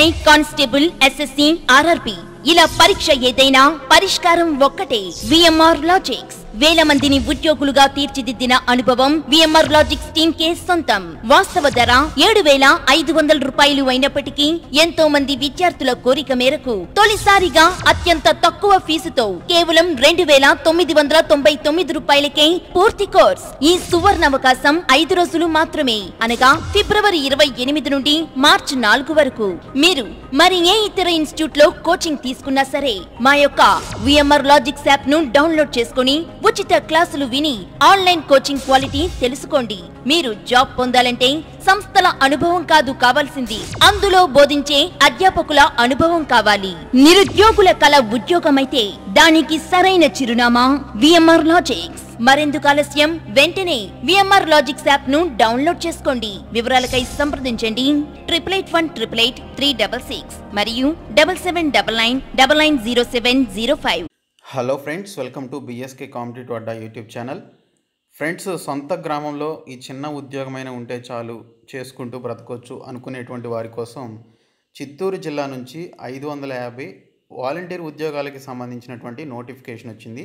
SI constable SSC RRP ఇలా పరీక్ష ఏదైనా పరిష్కారం ఒక్కటే విఎంఆర్ లాజిక్స్ వేల మందిని ఉద్యోగులుగా తీర్చిదిద్దిన అనుభవం విఎంఆర్ లాజిక్స్ టీమ్ కే సొంతం వాస్తవ ధర ఏడు వేల ఐదు వందల రూపాయలు అయినప్పటికీ ఎంతో మంది విద్యార్థుల కోరిక మేరకు తొలిసారిగా అత్యంత తక్కువ ఫీజుతో కేవలం రెండు వేల తొమ్మిది వందల తొంభై తొమ్మిది రూపాయలకే పూర్తి కోర్స్ ఈ సువర్ణ అవకాశం ఐదు రోజులు మాత్రమే అనగా ఫిబ్రవరి ఇరవై ఎనిమిది నుండి మార్చి నాలుగు వరకు మీరు మరి ఏ ఇతర ఇన్స్టిట్యూట్ లో కోచింగ్ తీసుకున్నా సరే మా యొక్క విఎంఆర్ లాజిక్స్ యాప్ ను డౌన్లోడ్ చేసుకుని ఉచిత క్లాసులు విని ఆన్లైన్ కోచింగ్ క్వాలిటీ తెలుసుకోండి మీరు జాబ్ పొందాలంటే సంస్థల అనుభవం కాదు కావాల్సింది అందులో బోధించే అధ్యాపకుల అనుభవం కావాలి నిరుద్యోగుల కల ఉద్యోగమైతే దానికి సరైన చిరునామా విఎంఆర్ లాజిక్స్ మరెందుకు ఆలస్యం వెంటనే విఎంఆర్ లాజిక్స్ యాప్ ను డౌన్లోడ్ చేసుకోండి వివరాలకై సంప్రదించండి triple eight one triple eight three double six మరియు double seven double nine double nine zero seven zero five hello friends welcome to BSK Competitive Adda YouTube channel friends సొంత గ్రామంలో ఈ చిన్న ఉద్యోగమైన ఉంటే చాలు చేసుకుంటూ బ్రతకొచ్చు అనుకునేటువంటి వారి కోసం చిత్తూరు జిల్లా నుంచి ఐదు వందల యాభై వాలంటీర్ ఉద్యోగాలకి సంబంధించినటువంటి నోటిఫికేషన్ వచ్చింది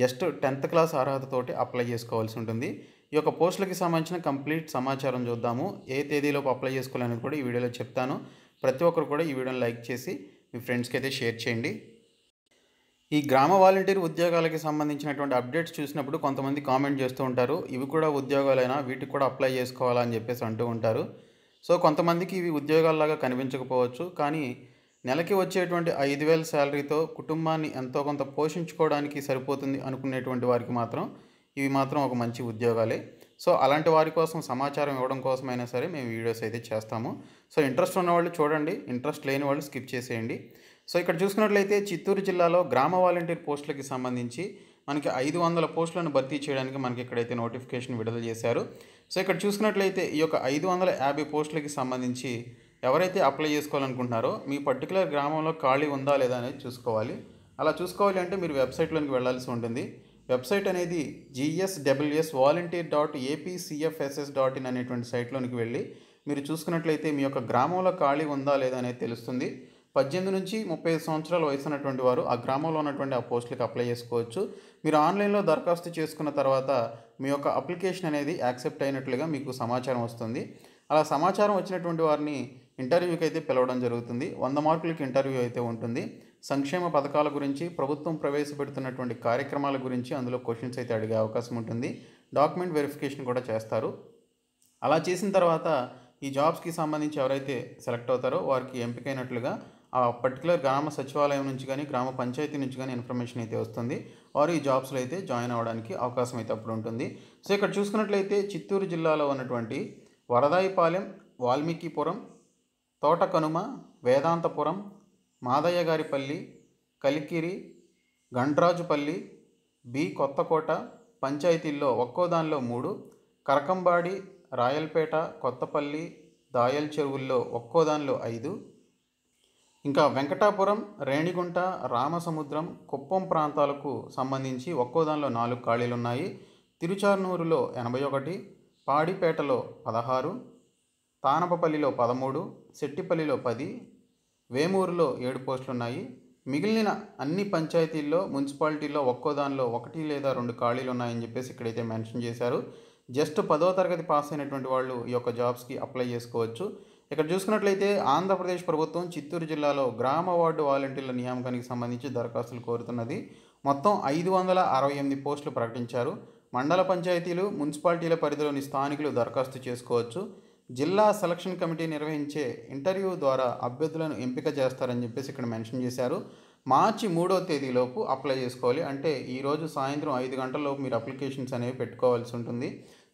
జస్ట్ టెన్త్ క్లాస్ అర్హతతోటి అప్లై చేసుకోవాల్సి ఉంటుంది ఈ యొక్క పోస్టులకి సంబంధించిన కంప్లీట్ సమాచారం చూద్దాము ఏ తేదీలోపు అప్లై చేసుకోవాలనేది కూడా ఈ వీడియోలో చెప్తాను ప్రతి ఒక్కరు కూడా ఈ వీడియోని లైక్ చేసి మీ ఫ్రెండ్స్కి అయితే షేర్ చేయండి ఈ గ్రామ వాలంటీర్ ఉద్యోగాలకి సంబంధించినటువంటి అప్డేట్స్ చూసినప్పుడు కొంతమంది కామెంట్ చేస్తూ ఉంటారు ఇవి కూడా ఉద్యోగాలైనా వీటికి కూడా అప్లై చేసుకోవాలా అని చెప్పేసి అంటూ ఉంటారు సో కొంతమందికి ఇవి ఉద్యోగాలలాగా కనిపించకపోవచ్చు కానీ నెలకి వచ్చేటువంటి ఐదు వేల శాలరీతో కుటుంబాన్ని ఎంతో కొంత పోషించుకోవడానికి సరిపోతుంది అనుకునేటువంటి వారికి మాత్రం ఇవి మాత్రం ఒక మంచి ఉద్యోగాలే సో అలాంటి వారి కోసం సమాచారం ఇవ్వడం కోసమైనా సరే మేము వీడియోస్ అయితే చేస్తాము సో ఇంట్రెస్ట్ ఉన్నవాళ్ళు చూడండి ఇంట్రెస్ట్ లేని వాళ్ళు స్కిప్ చేసేయండి సో ఇక్కడ చూసుకున్నట్లయితే చిత్తూరు జిల్లాలో గ్రామ వాలంటీర్ పోస్టులకి సంబంధించి మనకి ఐదు వందల పోస్టులను భర్తీ చేయడానికి మనకి ఇక్కడైతే నోటిఫికేషన్ విడుదల చేశారు సో ఇక్కడ చూసుకున్నట్లయితే ఈ యొక్క ఐదు వందల యాభై పోస్టులకి సంబంధించి ఎవరైతే అప్లై చేసుకోవాలనుకుంటున్నారో మీ పర్టికులర్ గ్రామంలో ఖాళీ ఉందా లేదా అనేది చూసుకోవాలి అలా చూసుకోవాలి అంటే మీరు వెబ్సైట్లోనికి వెళ్ళాల్సి ఉంటుంది వెబ్సైట్ అనేది GSWS volunteer dot APCFSS dot in అనేటువంటి సైట్లోనికి వెళ్ళి మీరు చూసుకున్నట్లయితే మీ యొక్క గ్రామంలో ఖాళీ ఉందా లేదా అనేది తెలుస్తుంది పద్దెనిమిది నుంచి ముప్పై ఐదు సంవత్సరాల వయసు ఉన్నటువంటి వారు ఆ గ్రామంలో ఉన్నటువంటి ఆ పోస్టులకు అప్లై చేసుకోవచ్చు మీరు ఆన్లైన్లో దరఖాస్తు చేసుకున్న తర్వాత మీ యొక్క అప్లికేషన్ అనేది యాక్సెప్ట్ అయినట్లుగా మీకు సమాచారం వస్తుంది అలా సమాచారం వచ్చినటువంటి వారిని ఇంటర్వ్యూకి అయితే పిలవడం జరుగుతుంది వంద మార్కులకి ఇంటర్వ్యూ అయితే ఉంటుంది సంక్షేమ పథకాల గురించి ప్రభుత్వం ప్రవేశపెడుతున్నటువంటి కార్యక్రమాల గురించి అందులో క్వశ్చన్స్ అయితే అడిగే అవకాశం ఉంటుంది డాక్యుమెంట్ వెరిఫికేషన్ కూడా చేస్తారు అలా చేసిన తర్వాత ఈ జాబ్స్కి సంబంధించి ఎవరైతే సెలెక్ట్ అవుతారో వారికి ఎంపికైనట్లుగా ఆ పర్టికులర్ గ్రామ సచివాలయం నుంచి కానీ గ్రామ పంచాయతీ నుంచి కానీ ఇన్ఫర్మేషన్ అయితే వస్తుంది వారు ఈ జాబ్స్లో అయితే జాయిన్ అవ్వడానికి అవకాశం అయితే అప్పుడు ఉంటుంది సో ఇక్కడ చూసుకున్నట్లయితే చిత్తూరు జిల్లాలో ఉన్నటువంటి వరదాయిపాలెం వాల్మీకిపురం తోటకనుమ వేదాంతపురం మాదయ్యగారిపల్లి కలికిరి గండ్రాజుపల్లి బి కొత్తకోట పంచాయతీల్లో దానిలో మూడు కరకంబాడి రాయల్పేట కొత్తపల్లి దాయల్ చెరువుల్లో ఒక్కోదానిలో ఐదు ఇంకా వెంకటాపురం రేణిగుంట రామసముద్రం కుప్పం ప్రాంతాలకు సంబంధించి ఒక్కోదానిలో నాలుగు ఖాళీలు ఉన్నాయి తిరుచార్నూరులో ఎనభై ఒకటి పాడిపేటలో పదహారు తానపపల్లిలో పదమూడు సెట్టిపల్లిలో పది వేమూరులో ఏడు పోస్టులు ఉన్నాయి మిగిలిన అన్ని పంచాయతీల్లో మున్సిపాలిటీల్లో ఒక్కో దానిలో ఒకటి లేదా రెండు ఖాళీలు ఉన్నాయని చెప్పేసి ఇక్కడైతే మెన్షన్ చేశారు జస్ట్ పదో తరగతి పాస్ అయినటువంటి వాళ్ళు ఈ యొక్క జాబ్స్కి అప్లై చేసుకోవచ్చు ఇక్కడ చూసుకున్నట్లయితే ఆంధ్రప్రదేశ్ ప్రభుత్వం చిత్తూరు జిల్లాలో గ్రామ వార్డు వాలంటీర్ల నియామకానికి సంబంధించి దరఖాస్తులు కోరుతున్నది మొత్తం ఐదు వందల అరవై ఎనిమిది పోస్టులు ప్రకటించారు మండల పంచాయతీలు మున్సిపాలిటీల పరిధిలోని స్థానికులు దరఖాస్తు చేసుకోవచ్చు జిల్లా సెలక్షన్ కమిటీ నిర్వహించే ఇంటర్వ్యూ ద్వారా అభ్యర్థులను ఎంపిక చేస్తారని చెప్పేసి ఇక్కడ మెన్షన్ చేశారు మార్చి మూడో తేదీలోపు అప్లై చేసుకోవాలి అంటే ఈరోజు సాయంత్రం ఐదు గంటలలోపు మీరు అప్లికేషన్స్ అనేవి పెట్టుకోవాల్సి ఉంటుంది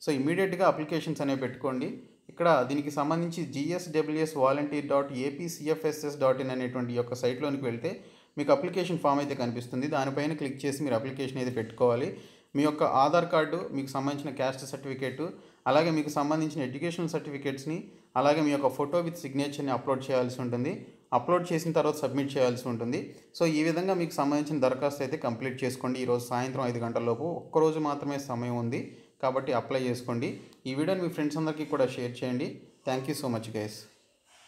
సో ఇమీడియట్గా అప్లికేషన్స్ అనేవి పెట్టుకోండి ఇక్కడ దీనికి సంబంధించి GSWS volunteer dot APCFSS dot in అనేటువంటి యొక్క సైట్లోనికి వెళ్తే మీకు అప్లికేషన్ ఫామ్ అయితే కనిపిస్తుంది దానిపైన క్లిక్ చేసి మీరు అప్లికేషన్ అయితే పెట్టుకోవాలి మీ యొక్క ఆధార్ కార్డు మీకు సంబంధించిన క్యాస్ట్ సర్టిఫికేటు అలాగే మీకు సంబంధించిన ఎడ్యుకేషనల్ సర్టిఫికేట్స్ని అలాగే మీ యొక్క ఫోటో విత్ సిగ్నేచర్ని అప్లోడ్ చేయాల్సి ఉంటుంది అప్లోడ్ చేసిన తర్వాత సబ్మిట్ చేయాల్సి ఉంటుంది సో ఈ విధంగా మీకు సంబంధించిన దరఖాస్తు అయితే కంప్లీట్ చేసుకోండి ఈరోజు సాయంత్రం ఐదు గంటలలోపు ఒక్కరోజు మాత్రమే సమయం ఉంది కాబట్టి అప్లై చేసుకోండి ఈ వీడియోని మీ ఫ్రెండ్స్ అందరికీ కూడా షేర్ చేయండి thank you so much guys